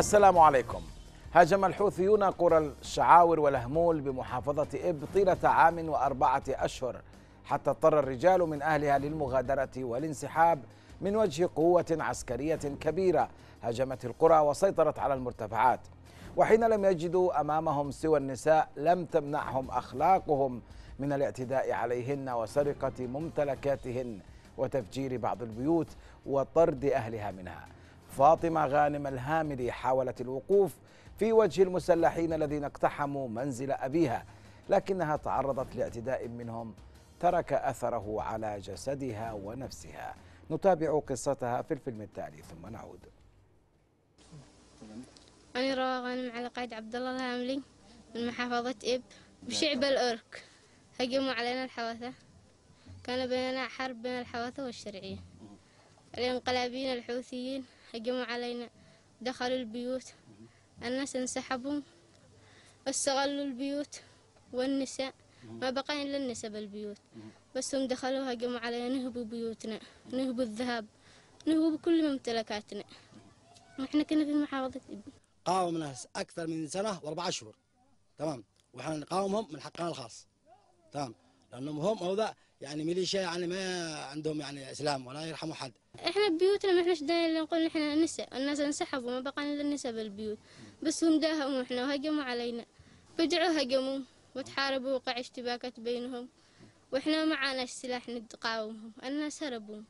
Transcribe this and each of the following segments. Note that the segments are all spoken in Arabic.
السلام عليكم هاجم الحوثيون قرى الشعاور والهمول بمحافظة إب طيلة عام وأربعة أشهر حتى اضطر الرجال من أهلها للمغادرة والانسحاب من وجه قوة عسكرية كبيرة هاجمت القرى وسيطرت على المرتفعات وحين لم يجدوا أمامهم سوى النساء لم تمنعهم أخلاقهم من الاعتداء عليهن وسرقة ممتلكاتهن وتفجير بعض البيوت وطرد أهلها منها فاطمة غانم الهامري حاولت الوقوف في وجه المسلحين الذين اقتحموا منزل أبيها لكنها تعرضت لاعتداء منهم ترك أثره على جسدها ونفسها نتابع قصتها في الفيلم التالي ثم نعود أنا روى غانم على قائد عبد الله الهاملي من محافظة إب بشعب نعم. الأرك هجموا علينا الحوثة كان بيننا حرب بين الحوثة والشرعية الانقلابيين الحوثيين هجموا علينا دخلوا البيوت الناس انسحبوا استغلوا البيوت والنساء ما بقى إلا النساء بالبيوت بس هم دخلوا هجموا علينا نهبوا بيوتنا نهبوا الذهب نهبوا بكل ممتلكاتنا احنا كنا في محافظة قاوم ناس أكثر من سنة وأربعة أشهر تمام وإحنا نقاومهم من حقنا الخاص تمام لأنهم هم هؤلاء يعني ميليشيا يعني ما عندهم يعني اسلام ولا يرحموا حد احنا ببيوتنا ما احناش دايرين نقول احنا نساء الناس انسحبوا ما بقى الا النساء بالبيوت بس هم داهموا احنا وهجموا علينا فجعوا هجموا وتحاربوا وقع اشتباكات بينهم واحنا ما معناش سلاح نقاومهم الناس هربوا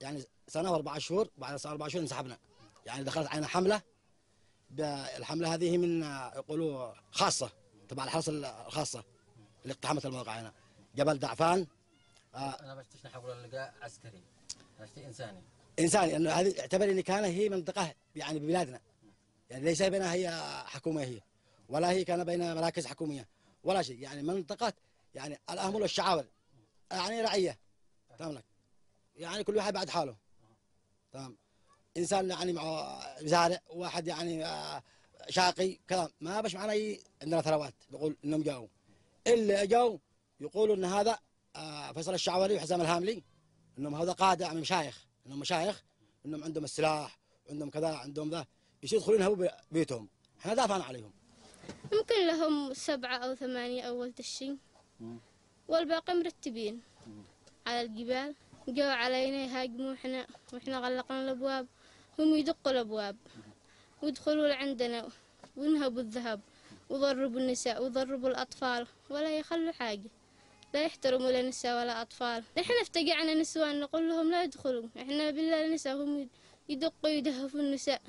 يعني سنه واربع شهور بعد سنه واربع شهور انسحبنا يعني دخلت علينا حمله الحمله هذه من يقولوا خاصه تبع الحرس الخاصه اللي اقتحمت الموقع هنا جبل دعفان آه. انا بشتيش نحول اللقاء عسكري بشتي انساني انساني انه هذه اعتبر ان كان هي منطقه يعني ببلادنا يعني ليس بينها هي حكومه هي ولا هي كان بين مراكز حكوميه ولا شيء يعني منطقه يعني الاهمل والشعاول يعني رعيه تمام لك يعني كل واحد بعد حاله تمام انسان يعني معه زارع واحد يعني آه، شاقي كلام ما بش معنا اي عندنا ثروات نقول انهم جاوا الا جاوا يقولوا ان هذا آه، فيصل الشعوري وحسام الهاملي انهم هذا قاده عن مشايخ انهم مشايخ انهم عندهم السلاح عندهم كذا عندهم ذا يصير يدخلون هو بيتهم احنا دافعنا عليهم يمكن لهم سبعة أو ثمانية أول تشي والباقي مرتبين على الجبال جو علينا يهاجموا احنا واحنا غلقنا الأبواب هم يدقوا الأبواب ويدخلوا لعندنا وينهبوا الذهب وضربوا النساء وضربوا الأطفال ولا يخلوا حاجة لا يحترموا لا نساء ولا أطفال نحن نفتقي نسوان نقول لهم لا يدخلوا إحنا بالله النساء هم يدقوا يدهفوا النساء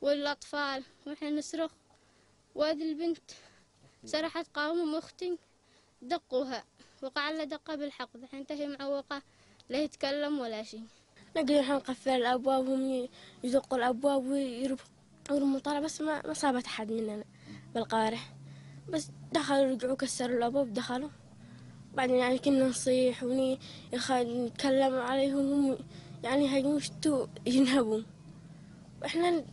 والأطفال ونحن نصرخ وهذه البنت سرحت قاومهم أختي دقوها وقع لها دقة بالحق الحين تهي معوقة لا يتكلم ولا شيء نقدر احنا نقفل الابواب وهم يدقوا الابواب ويرموا طلع بس ما ما صابت احد مننا بالقارح بس دخلوا رجعوا كسروا الابواب دخلوا بعدين يعني كنا نصيح وني نتكلم عليهم هم يعني شتو ينهبوا واحنا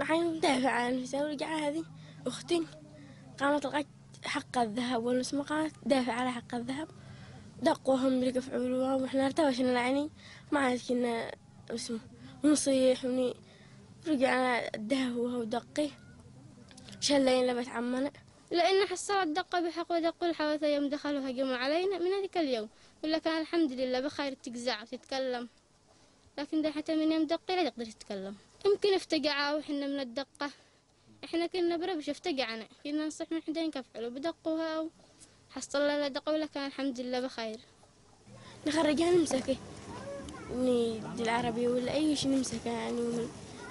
عين ندافع عن نفسها ورجع هذه اختي قامت لقت حق الذهب والمسمى قامت تدافع على حق الذهب دقوهم بالقفع بالوا واحنا ارتوشنا يعني ما عاد كنا اسمه ونصيح وني رجعنا الدهوه ودقي شلين لبت عمنا لأن حصلت دقة بحق ودق الحوثة يوم دخلوا هجموا علينا من ذلك اليوم ولا كان الحمد لله بخير تجزع وتتكلم لكن ده حتى من يوم دقي لا تقدر تتكلم يمكن افتقعوا وحنا من الدقة احنا كنا بربش افتقعنا كنا نصح من حدين كفعلوا بدقوها حصل لنا دقة ولا كان الحمد لله بخير نخرجها نمسكه ني العربي ولا اي شيء نمسكه يعني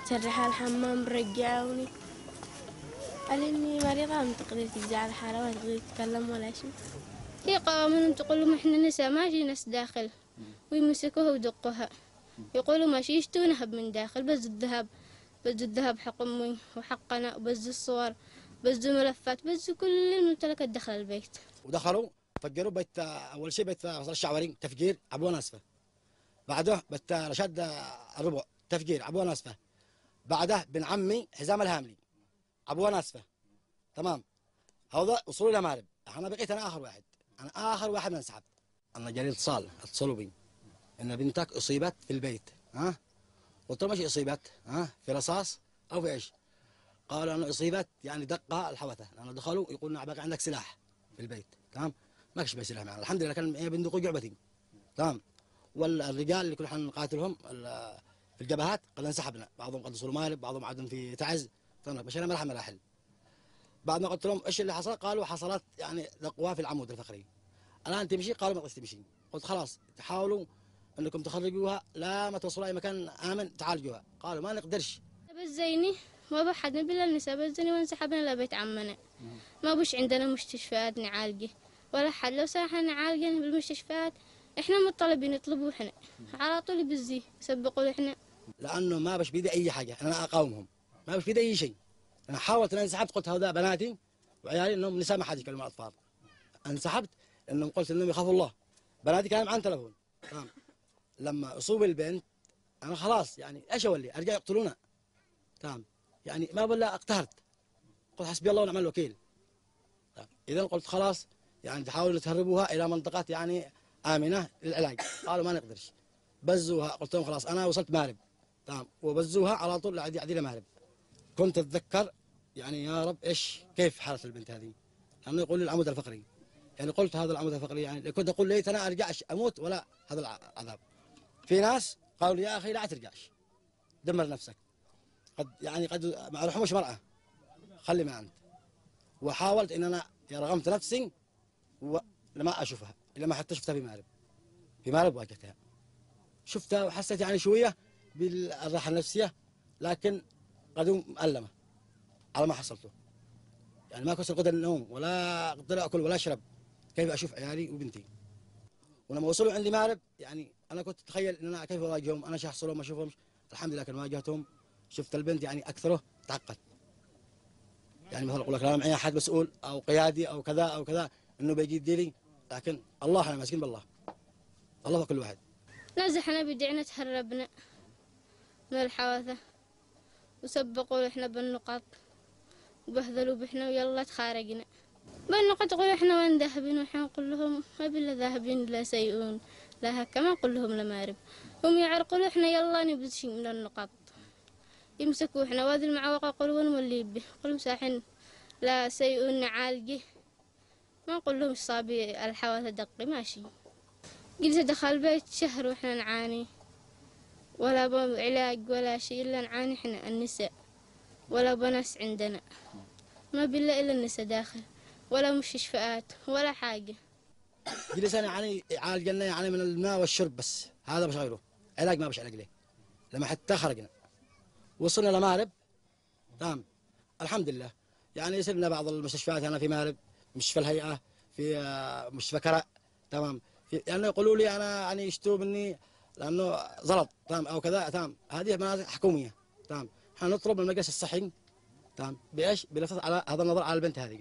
ونسرحها الحمام برجعوني قال اني مريضه ما تقدر تجي على حالها ولا تقدر تتكلم ولا شيء هي قوامهم تقول لهم احنا نساء ماشي ناس داخل ويمسكوها ويدقوها يقولوا ماشي نهب من داخل بس الذهب بس الذهب حق امي وحقنا بس الصور بس الملفات بس كل الممتلكات دخل البيت ودخلوا فجروا بيت اول شيء بيت الشعوري تفجير عبوه ناسفه بعده بيت رشاد الربع تفجير عبوه ناسفه بعده بن عمي حزام الهاملي عبوان اسفه تمام هذا وصلوا الى مارب انا بقيت انا اخر واحد انا اخر واحد من انا جالي اتصال اتصلوا بي ان بنتك اصيبت في البيت ها قلت له ماشي اصيبت ها في رصاص او في ايش قالوا انا اصيبت يعني دقه الحوثه لانه دخلوا يقولوا باقي عندك سلاح في البيت تمام ما كانش سلاح معنا الحمد لله كان معي بندقوق جعبتي تمام والرجال اللي كنا نقاتلهم في الجبهات قد انسحبنا بعضهم قد وصلوا مارب بعضهم عاد في تعز طنط مشينا مرحله مراحل بعد ما قلت لهم ايش اللي حصل قالوا حصلت يعني لقواه في العمود الفقري الان تمشي قالوا ما تقدرش تمشي قلت خلاص تحاولوا انكم تخرجوها لا ما توصلوا اي مكان امن تعالجوها قالوا ما نقدرش بزيني ما بحد بلا النساء بزني وانسحبنا لبيت عمنا ما بوش عندنا مستشفيات نعالجه ولا حد لو صراحة نعالجه بالمستشفيات احنا مطالبين يطلبوا احنا على طول بزي سبقوا احنا لانه ما بش بيدي اي حاجه انا اقاومهم ما في اي شيء انا حاولت انا انسحبت قلت هذا بناتي وعيالي انهم نساء ما حد يكلم اطفال انسحبت انهم قلت انهم يخافوا الله بناتي كانوا عن تلفون تمام لما اصوب البنت انا خلاص يعني ايش اولي ارجع يقتلونا تمام يعني ما بلا اقتهرت قلت حسبي الله ونعم الوكيل اذا قلت خلاص يعني تحاولوا تهربوها الى منطقات يعني امنه للعلاج قالوا ما نقدرش بزوها قلت لهم خلاص انا وصلت مارب تمام وبزوها على طول عدي عدي مارب كنت اتذكر يعني يا رب ايش كيف حاله البنت هذه؟ لانه يقول العمود الفقري يعني قلت هذا العمود الفقري يعني كنت اقول انا ارجع اموت ولا هذا العذاب. في ناس قالوا لي يا اخي لا ترجعش دمر نفسك قد يعني قد ما رحمش مرأة خلي ما أنت وحاولت إن أنا يعني رغمت نفسي ولما أشوفها إلا ما حتى شفتها في مارب في مارب واجهتها شفتها وحسيت يعني شوية بالراحة النفسية لكن قدوم مؤلمة على ما حصلته يعني ما كسر قدر النوم ولا قدر أكل ولا أشرب كيف أشوف عيالي وبنتي ولما وصلوا عندي مارب يعني أنا كنت أتخيل إن أنا كيف أواجههم أنا شحصلهم ما أشوفهم الحمد لله كان واجهتهم شفت البنت يعني أكثره تعقد يعني مثلا أقول لك لا معي أحد مسؤول أو قيادي أو كذا أو كذا إنه بيجي يديلي لكن الله أنا ماسكين بالله الله كل واحد نزحنا بدينا تهربنا من الحوادث وسبقوا احنا بالنقط وبهذلوا بحنا ويلا تخارجنا بالنقط يقولوا احنا وين ذاهبين وحنا نقول لهم ما بلا ذاهبين لا سيئون لا هكا ما نقول لهم لمارب هم يعرقلوا احنا يلا نبدأ شي من النقط يمسكوا احنا وادي المعوقة يقولوا وين مولي به قلهم مساحن لا سيئون نعالجه ما نقول لهم صابي الحواس دقي ماشي جلسة دخل البيت شهر واحنا نعاني ولا بهم علاج ولا شيء إلا نعاني إحنا النساء ولا ناس عندنا ما بالله إلا النساء داخل ولا مستشفيات ولا حاجة جلسنا يعني عالجنا يعني من الماء والشرب بس هذا مش غيره علاج ما بش علاج ليه لما حتى خرجنا وصلنا لمارب تمام نعم. الحمد لله يعني لنا بعض المستشفيات هنا يعني في مارب مستشفى الهيئه في آه، مستشفى كرأ تمام يعني يقولوا لي انا يعني يشتوا مني لانه زلط تمام او كذا تمام هذه مناطق حكوميه تمام احنا نطلب من المجلس الصحي تمام بايش؟ بلفت على هذا النظر على البنت هذه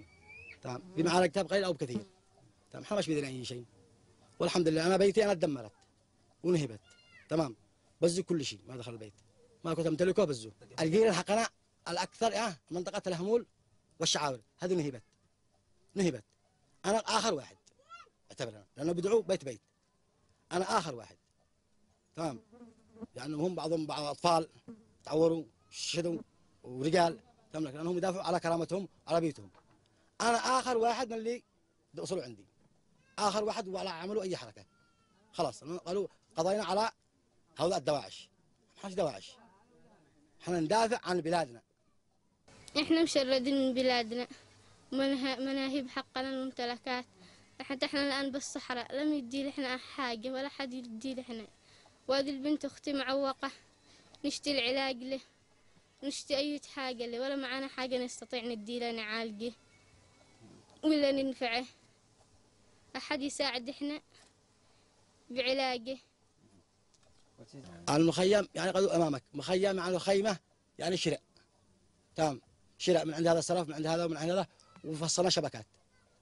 تمام كتاب قليل او بكثير تمام احنا مش بايدينا اي شيء والحمد لله انا بيتي انا تدمرت ونهبت تمام بزوا كل شيء ما دخل البيت ما كنت امتلكه بزوا الجيل الحقنا الاكثر اه منطقه الهمول والشعاور هذه نهبت نهبت انا اخر واحد اعتبر لانه بدعوا بيت بيت انا اخر واحد تمام يعني هم بعضهم بعض اطفال تعوروا شدوا ورجال تمام لانهم يدافعوا على كرامتهم على بيتهم انا اخر واحد من اللي وصلوا عندي اخر واحد ولا عملوا اي حركه خلاص قالوا قضينا على هؤلاء الدواعش ما حدش دواعش احنا ندافع عن بلادنا احنا مشردين من بلادنا مناهب حقنا الممتلكات حتى احنا الان بالصحراء لم يدي لحنا حاجه ولا حد يدي لحنا وهذه البنت أختي معوقة نشتي العلاج له نشتي أي حاجة له ولا معانا حاجة نستطيع ندي له نعالجه ولا ننفعه أحد يساعد إحنا بعلاجه المخيم يعني قالوا أمامك مخيم يعني خيمة يعني شرع تمام شرع من عند هذا السلف من عند هذا ومن عند هذا وفصلنا شبكات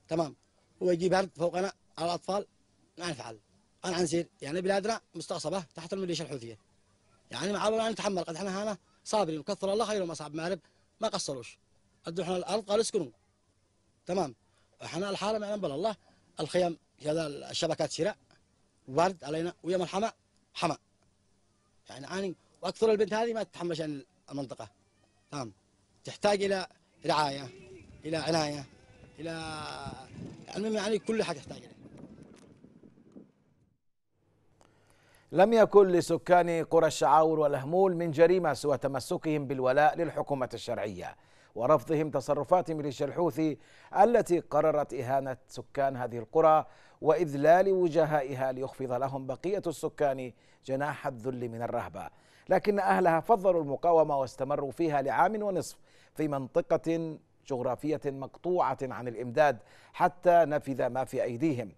تمام ويجيب برد فوقنا على الأطفال ما نفعل أنا عنسير يعني بلادنا مستعصبة تحت الميليشيا الحوثية يعني مع الله نتحمل قد احنا هنا صابرين وكثر الله خير ما مارب ما قصروش ادوا احنا الارض قالوا اسكنوا تمام احنا الحاله معنا بل الله الخيام هذا الشبكات شراء وارد علينا ويوم الحماء حما يعني عاني واكثر البنت هذه ما تتحملش عن المنطقه تمام تحتاج الى رعايه الى عنايه الى المهم يعني كل حاجه تحتاج الى لم يكن لسكان قرى الشعاور والهمول من جريمة سوى تمسكهم بالولاء للحكومة الشرعية ورفضهم تصرفات ميليشيا الحوثي التي قررت إهانة سكان هذه القرى وإذلال وجهائها ليخفض لهم بقية السكان جناح الذل من الرهبة لكن أهلها فضلوا المقاومة واستمروا فيها لعام ونصف في منطقة جغرافية مقطوعة عن الإمداد حتى نفذ ما في أيديهم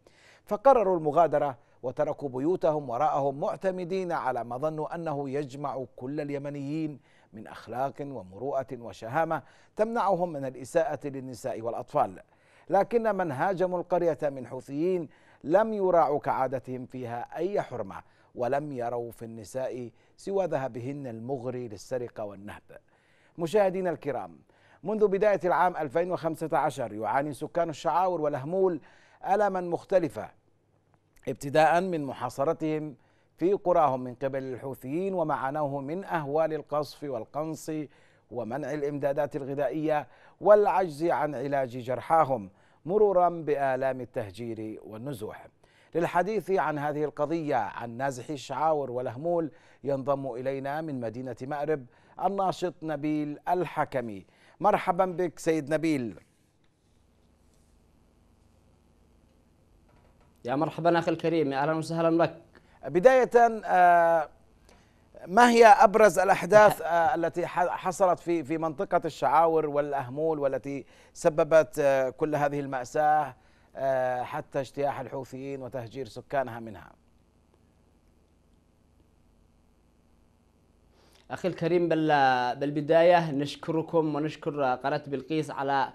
فقرروا المغادرة وتركوا بيوتهم وراءهم معتمدين على ما ظنوا انه يجمع كل اليمنيين من اخلاق ومروءه وشهامه تمنعهم من الاساءه للنساء والاطفال لكن من هاجموا القريه من حوثيين لم يراعوا كعادتهم فيها اي حرمه ولم يروا في النساء سوى ذهبهن المغري للسرقه والنهب مشاهدينا الكرام منذ بدايه العام 2015 يعاني سكان الشعاور والهمول الما مختلفه ابتداء من محاصرتهم في قراهم من قبل الحوثيين ومعاناه من أهوال القصف والقنص ومنع الإمدادات الغذائية والعجز عن علاج جرحاهم مرورا بآلام التهجير والنزوح للحديث عن هذه القضية عن نازح الشعاور والهمول ينضم إلينا من مدينة مأرب الناشط نبيل الحكمي مرحبا بك سيد نبيل يا مرحبا أخي الكريم يا أهلا وسهلا بك بداية آه، ما هي أبرز الأحداث آه، التي حصلت في في منطقة الشعاور والأهمول والتي سببت آه، كل هذه المأساة حتى اجتياح الحوثيين وتهجير سكانها منها أخي الكريم بالبداية نشكركم ونشكر قناة بلقيس على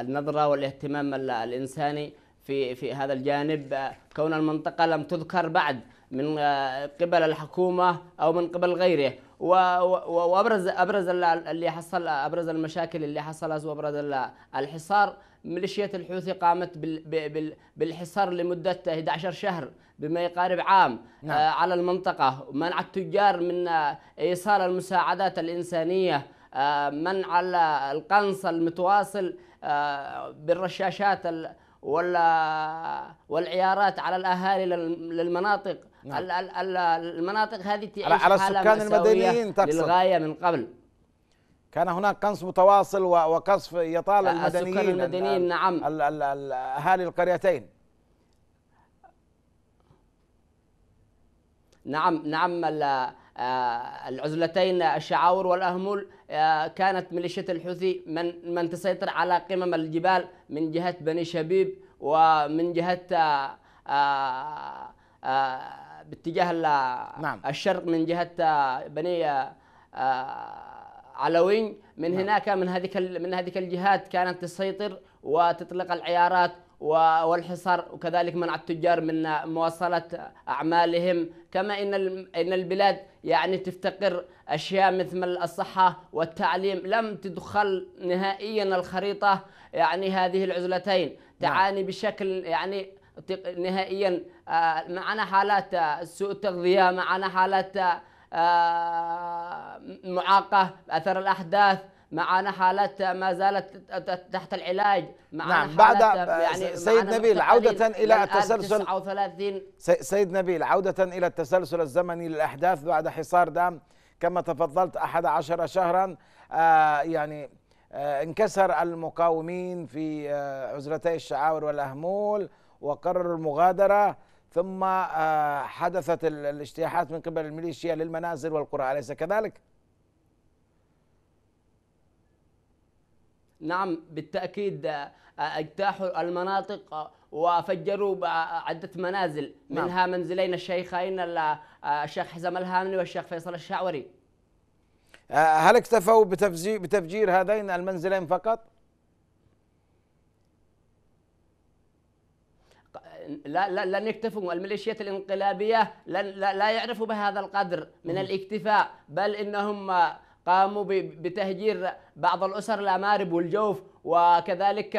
النظرة والاهتمام الإنساني في في هذا الجانب آه، كون المنطقة لم تذكر بعد من آه، قبل الحكومة أو من قبل غيره وابرز ابرز اللي حصل ابرز المشاكل اللي حصلت وابرز الحصار ميليشية الحوثي قامت بالحصار لمدة 11 شهر بما يقارب عام نعم. آه، على المنطقة منع التجار من إيصال المساعدات الإنسانية منع القنص المتواصل بالرشاشات ولا والعيارات على الاهالي للمناطق نعم. المناطق هذه تعيش على السكان المدنيين تقصد للغايه من قبل كان هناك قنص متواصل وقصف يطال المدنيين السكان المدنيين نعم اهالي القريتين نعم نعم آه، العزلتين الشعاور والأهمول آه، كانت ميليشيات الحوثي من من تسيطر على قمم الجبال من جهة بني شبيب ومن جهة آه، باتجاه نعم. الشرق من جهة بني علوين من نعم. هناك من هذيك من هذيك الجهات كانت تسيطر وتطلق العيارات والحصار وكذلك منع التجار من مواصلة أعمالهم كما إن إن البلاد يعني تفتقر أشياء مثل الصحة والتعليم لم تدخل نهائيا الخريطة يعني هذه العزلتين نعم. تعاني بشكل يعني نهائيا آه، معنا حالات آه، سوء التغذية معنا حالات آه، معاقة أثر الأحداث معانا حالات ما زالت تحت العلاج معانا نعم بعد يعني سيد نبيل عودة إلى التسلسل 39 سيد نبيل عودة إلى التسلسل الزمني للأحداث بعد حصار دام كما تفضلت 11 شهرا آه يعني آه انكسر المقاومين في آه عزلتي الشعاور والأهمول وقرروا المغادرة ثم آه، حدثت الاجتياحات من قبل الميليشيا للمنازل والقرى أليس كذلك؟ نعم بالتأكيد آه، آه، اجتاحوا المناطق آه، وفجروا عدة منازل نعم. منها منزلين الشيخين الشيخ حزام الهامني والشيخ فيصل الشعوري هل اكتفوا بتفجير, بتفجير هذين المنزلين فقط؟ لا لا لن يكتفوا الميليشيات الانقلابيه لن لا, لا يعرفوا بهذا القدر من الاكتفاء بل انهم قاموا بتهجير بعض الأسر الأمارب والجوف وكذلك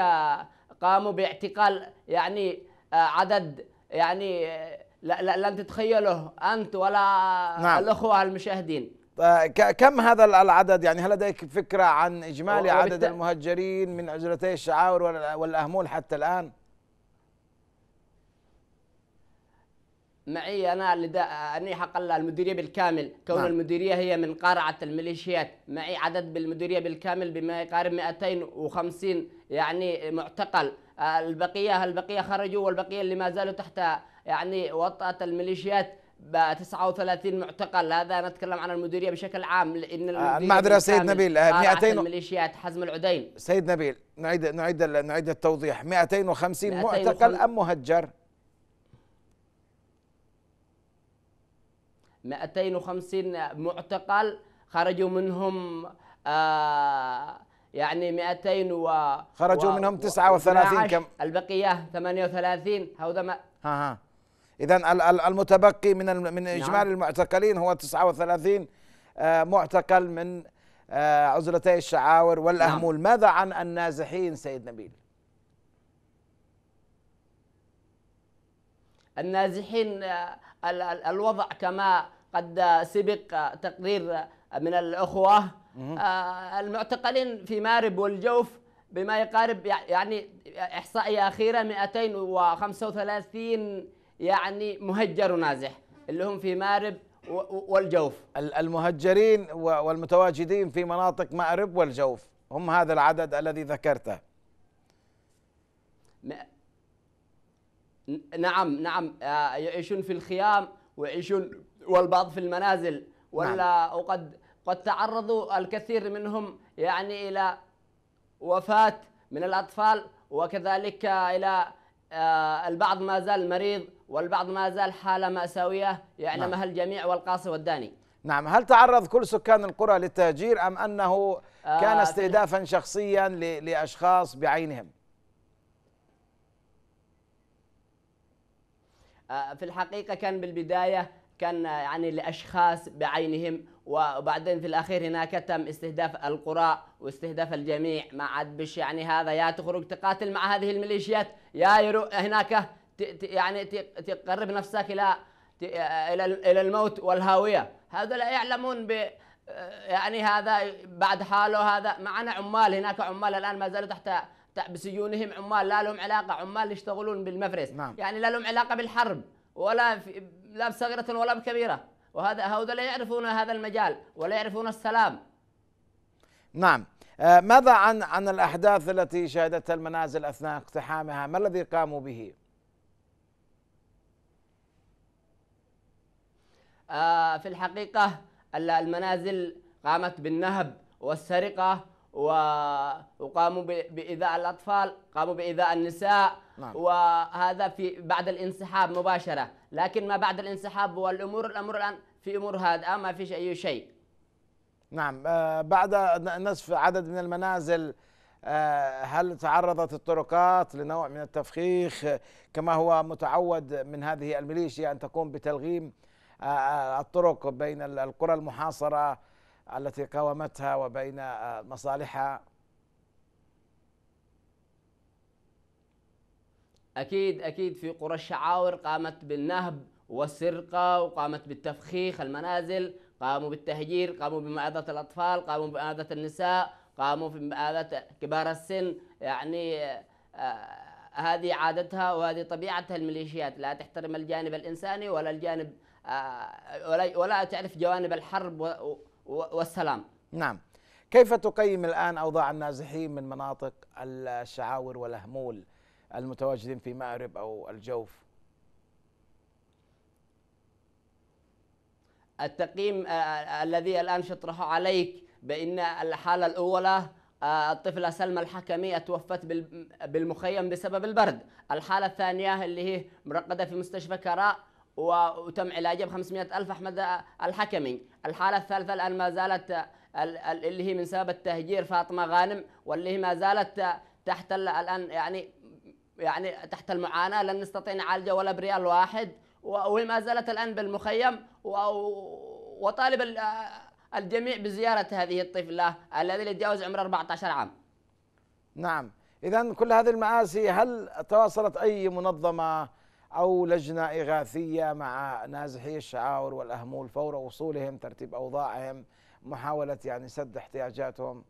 قاموا باعتقال يعني آه، عدد يعني آه، لن تتخيله أنت ولا نعم. الأخوة المشاهدين آه، كم هذا العدد يعني هل لديك فكرة عن إجمالي عدد المهجرين من عزلتي الشعاور والأهمول حتى الآن؟ معي انا لدى اني حق المديريه بالكامل كون نعم. المديريه هي من قارعه الميليشيات معي عدد بالمديريه بالكامل بما يقارب 250 يعني معتقل آه، البقيه البقيه خرجوا والبقيه اللي ما زالوا تحت يعني وطاه الميليشيات ب 39 معتقل هذا نتكلم عن المديريه بشكل عام لان آه، المعذره معذره سيد نبيل 200 آه، الميليشيات حزم العدين سيد نبيل نعيد نعيد نعيد التوضيح 250 معتقل ام مهجر؟ 250 معتقل خرجوا منهم آه يعني 200 و خرجوا و منهم 39 كم البقيه 38 هذا ما ها ها اذا المتبقي من من نعم. اجمالي المعتقلين هو 39 آه، معتقل من آه، عزلتي الشعاور والاهمول نعم. ماذا عن النازحين سيد نبيل النازحين آه، الوضع كما قد سبق تقرير من الأخوة آه، المعتقلين في مارب والجوف بما يقارب يعني إحصائية أخيرة 235 يعني مهجر ونازح اللي هم في مارب والجوف المهجرين والمتواجدين في مناطق مأرب والجوف هم هذا العدد الذي ذكرته نعم نعم آه، يعيشون في الخيام ويعيشون والبعض في المنازل ولا نعم. وقد قد تعرضوا الكثير منهم يعني الى وفاه من الاطفال وكذلك الى آه، البعض ما زال مريض والبعض ما زال حاله ماساويه يعلمها يعني نعم. الجميع والقاصي والداني. نعم، هل تعرض كل سكان القرى للتهجير ام انه آه، كان استهدافا شخصيا لاشخاص بعينهم؟ آه، في الحقيقه كان بالبدايه كان يعني لأشخاص بعينهم وبعدين في الأخير هناك تم استهداف القرى واستهداف الجميع ما عاد بش يعني هذا يا تخرج تقاتل مع هذه الميليشيات يا يرو هناك يعني تقرب نفسك إلى إلى الموت والهاوية هذا لا يعلمون ب يعني هذا بعد حاله هذا معنا عمال هناك عمال الآن ما زالوا تحت بسجونهم عمال لا لهم علاقة عمال يشتغلون بالمفرس نعم. يعني لا لهم علاقة بالحرب ولا في لا بصغيرة ولا بكبيرة وهذا هؤلاء لا يعرفون هذا المجال ولا يعرفون السلام نعم آه، ماذا عن عن الأحداث التي شهدتها المنازل أثناء اقتحامها ما الذي قاموا به آه، في الحقيقة المنازل قامت بالنهب والسرقة وقاموا بإيذاء الأطفال قاموا بإيذاء النساء نعم. وهذا في بعد الانسحاب مباشرة لكن ما بعد الانسحاب والأمور الأمر الآن في أمور هادئة ما فيش أي شيء نعم آه، بعد نصف عدد من المنازل آه، هل تعرضت الطرقات لنوع من التفخيخ كما هو متعود من هذه الميليشيا أن تقوم بتلغيم آه، الطرق بين القرى المحاصرة التي قاومتها وبين آه، مصالحها أكيد أكيد في قرى الشعاور قامت بالنهب والسرقة وقامت بالتفخيخ المنازل قاموا بالتهجير قاموا بمعادة الأطفال قاموا بمعادة النساء قاموا بمعادة كبار السن يعني آه، هذه عادتها وهذه طبيعتها الميليشيات لا تحترم الجانب الإنساني ولا الجانب آه، ولا, ولا تعرف جوانب الحرب والسلام نعم كيف تقيم الآن أوضاع النازحين من مناطق الشعاور والأهمول المتواجدين في مأرب أو الجوف التقييم آه، آه، الذي الآن شطرحه عليك بأن الحالة الأولى آه، الطفلة سلمى الحكمي توفت بالمخيم بسبب البرد الحالة الثانية اللي هي مرقدة في مستشفى كراء وتم علاجه ب 500 ألف أحمد الحكمي الحالة الثالثة الآن ما زالت اللي هي من سبب التهجير فاطمة غانم واللي هي ما زالت تحت الآن يعني يعني تحت المعاناة لن نستطيع نعالجه ولا بريال واحد وهي ما زالت الآن بالمخيم وطالب الجميع بزيارة هذه الطفلة الذي يتجاوز عمره 14 عام نعم إذا كل هذه المآسي هل تواصلت أي منظمة أو لجنة إغاثية مع نازحي الشعاور والأهمول فور وصولهم ترتيب أوضاعهم محاولة يعني سد احتياجاتهم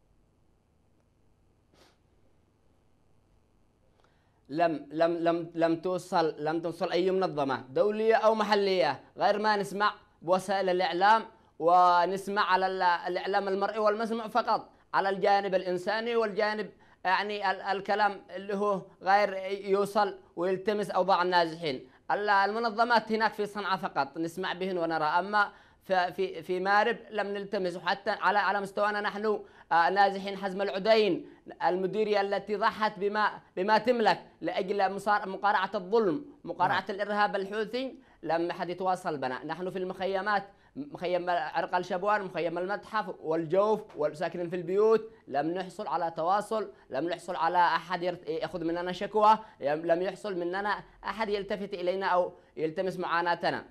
لم لم لم لم توصل لم توصل اي منظمه دوليه او محليه غير ما نسمع بوسائل الاعلام ونسمع على الاعلام المرئي والمسموع فقط على الجانب الانساني والجانب يعني الكلام اللي هو غير يوصل ويلتمس اوضاع النازحين المنظمات هناك في صنعاء فقط نسمع بهن ونرى اما في في مارب لم نلتمس وحتى على على مستوانا نحن آه، نازحين حزم العدين المديريه التي ضحت بما بما تملك لاجل مقارعه الظلم مقارعه نعم. الارهاب الحوثي لم حد يتواصل بنا نحن في المخيمات مخيم عرقل شبوان مخيم المتحف والجوف والساكنين في البيوت لم نحصل على تواصل لم نحصل على أحد يأخذ مننا شكوى لم يحصل مننا أحد يلتفت إلينا أو يلتمس معاناتنا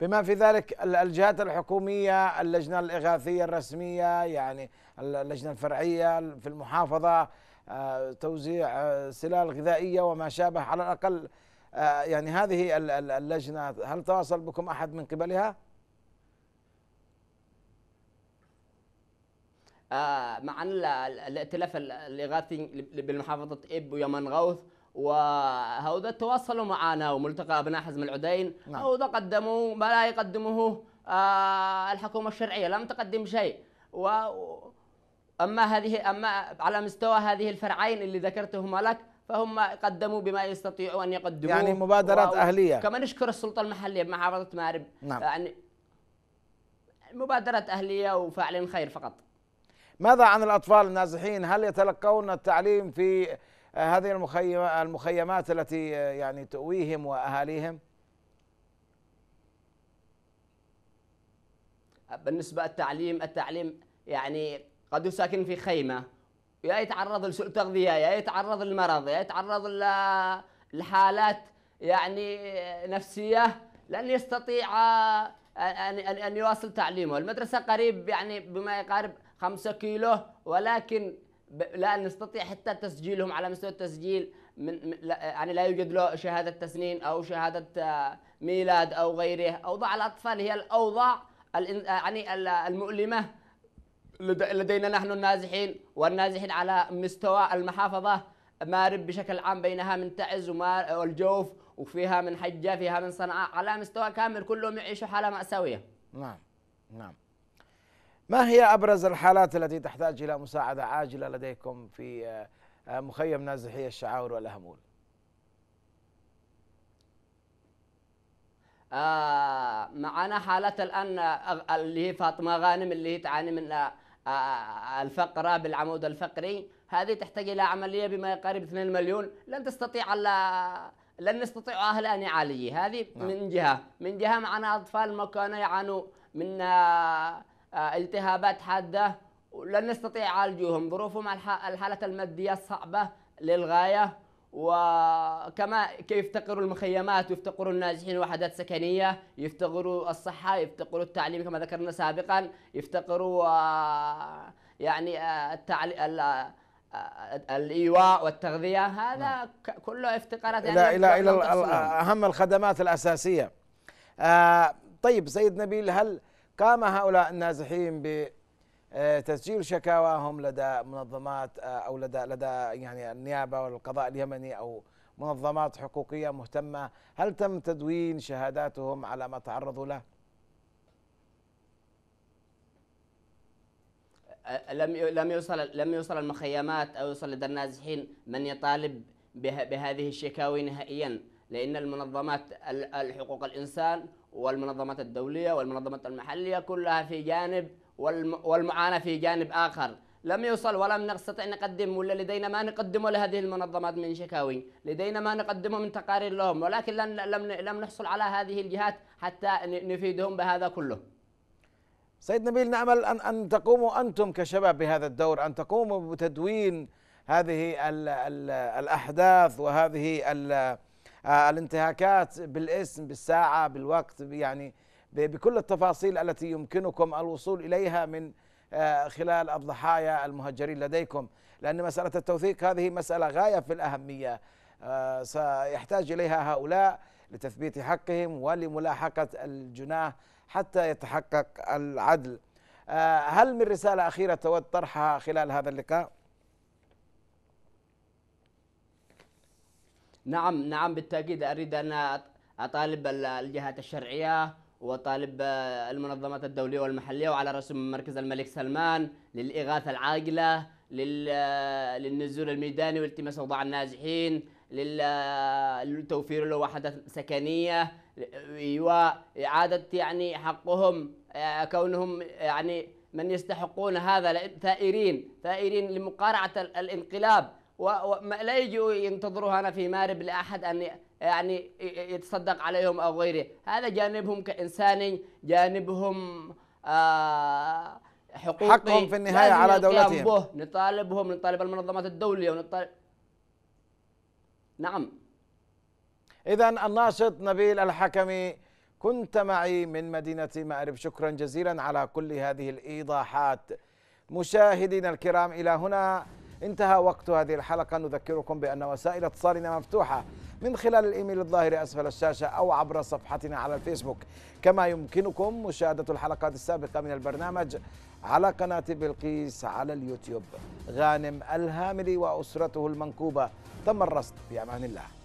بما في ذلك الجهات الحكومية اللجنة الإغاثية الرسمية يعني اللجنة الفرعية في المحافظة آه، توزيع آه، سلال غذائية وما شابه على الأقل آه، يعني هذه اللجنة هل تواصل بكم أحد من قبلها؟ آه، مع الائتلاف الإغاثي بالمحافظة إب ويمن غوث وهؤلاء تواصلوا معنا وملتقى أبناء حزم العدين نعم. قدموا ما لا يقدمه آه، الحكومة الشرعية لم تقدم شيء و أما هذه أما على مستوى هذه الفرعين اللي ذكرتهما لك فهم قدموا بما يستطيعوا أن يقدموا يعني مبادرات و... أهلية كما نشكر السلطة المحلية بمحافظة مارب نعم يعني مبادرات أهلية وفاعلين خير فقط ماذا عن الأطفال النازحين هل يتلقون التعليم في هذه المخيمات التي آه، يعني تؤويهم وأهاليهم بالنسبة التعليم التعليم يعني قد يساكن في خيمة يا يتعرض لسوء تغذية يا يتعرض للمرض يا يتعرض لحالات يعني نفسية لن يستطيع آه، أن يواصل تعليمه المدرسة قريب يعني بما يقارب 5 كيلو ولكن لا نستطيع حتى تسجيلهم على مستوى التسجيل من يعني لا يوجد له شهاده تسنين او شهاده آه، ميلاد او غيره اوضاع الاطفال هي الاوضاع آه، يعني المؤلمه لدينا نحن النازحين والنازحين على مستوى المحافظه مارب بشكل عام بينها من تعز والجوف وفيها من حجه فيها من صنعاء على مستوى كامل كلهم يعيشوا حاله ماساويه نعم نعم ما هي أبرز الحالات التي تحتاج إلى مساعدة عاجلة لديكم في آه، آه، مخيم نازحي الشعاور والأهمول آه معنا حالات الآن آه، اللي هي فاطمة غانم اللي هي تعاني من الفقرة بالعمود الفقري هذه تحتاج إلى عملية بما يقارب 2 مليون لن تستطيع لن يستطيع اهل أن يعالجي هذه نعم. من جهة من جهة معنا أطفال ما كانوا يعانوا من آه، التهابات حاده لن نستطيع عالجهم ظروفهم الحاله الماديه صعبه للغايه وكما يفتقروا المخيمات ويفتقروا النازحين وحدات سكنيه يفتقروا الصحه يفتقروا التعليم كما ذكرنا سابقا يفتقروا آه، يعني آه، التعليم الايواء والتغذيه هذا نعم. كله افتقارات يعني الى الى الى اهم الخدمات الاساسيه آه طيب سيد نبيل هل قام هؤلاء النازحين بتسجيل آه، شكاواهم لدى منظمات آه، او لدى لدى يعني النيابه والقضاء اليمني او منظمات حقوقيه مهتمه، هل تم تدوين شهاداتهم على ما تعرضوا له؟ لم لم يوصل لم يوصل المخيمات او يوصل لدى النازحين من يطالب بهذه الشكاوي نهائيا لان المنظمات الحقوق الانسان والمنظمات الدولية والمنظمات المحلية كلها في جانب والمعاناة في جانب آخر لم يوصل ولم نستطع نقدم ولا لدينا ما نقدمه لهذه المنظمات من شكاوي لدينا ما نقدمه من تقارير لهم ولكن لم, لم نحصل على هذه الجهات حتى نفيدهم بهذا كله سيد نبيل نأمل أن, أن تقوموا أنتم كشباب بهذا الدور أن تقوموا بتدوين هذه ال ال الأحداث وهذه ال آه، الانتهاكات بالاسم بالساعة بالوقت يعني بكل التفاصيل التي يمكنكم الوصول إليها من آه، خلال الضحايا المهجرين لديكم لأن مسألة التوثيق هذه مسألة غاية في الأهمية آه، سيحتاج إليها هؤلاء لتثبيت حقهم ولملاحقة الجناه حتى يتحقق العدل هل من رسالة أخيرة تود طرحها خلال هذا اللقاء؟ نعم نعم بالتأكيد أريد أن أطالب الجهات الشرعية وطالب آه، المنظمات الدولية والمحلية وعلى رسم مركز الملك سلمان للإغاثة العاجلة آه، للنزول الميداني والتماس أوضاع النازحين للتوفير آه، لوحدات سكنية وإعادة أيوة، يعني حقهم كونهم يعني من يستحقون هذا ثائرين ثائرين لمقارعة الانقلاب ولا يجوا ينتظروا هنا في مارب لأحد أن يعني يتصدق عليهم أو غيره هذا جانبهم كإنساني جانبهم آه حقوقي حقهم في النهاية على دولتهم نطالبهم نطالب المنظمات الدولية ونطالب نعم إذا الناشط نبيل الحكمي كنت معي من مدينة مأرب شكرا جزيلا على كل هذه الإيضاحات مشاهدينا الكرام إلى هنا انتهى وقت هذه الحلقة نذكركم بأن وسائل اتصالنا مفتوحة من خلال الإيميل الظاهر أسفل الشاشة أو عبر صفحتنا على الفيسبوك كما يمكنكم مشاهدة الحلقات السابقة من البرنامج على قناة بلقيس على اليوتيوب غانم الهاملي وأسرته المنكوبة تم الرصد بأمان الله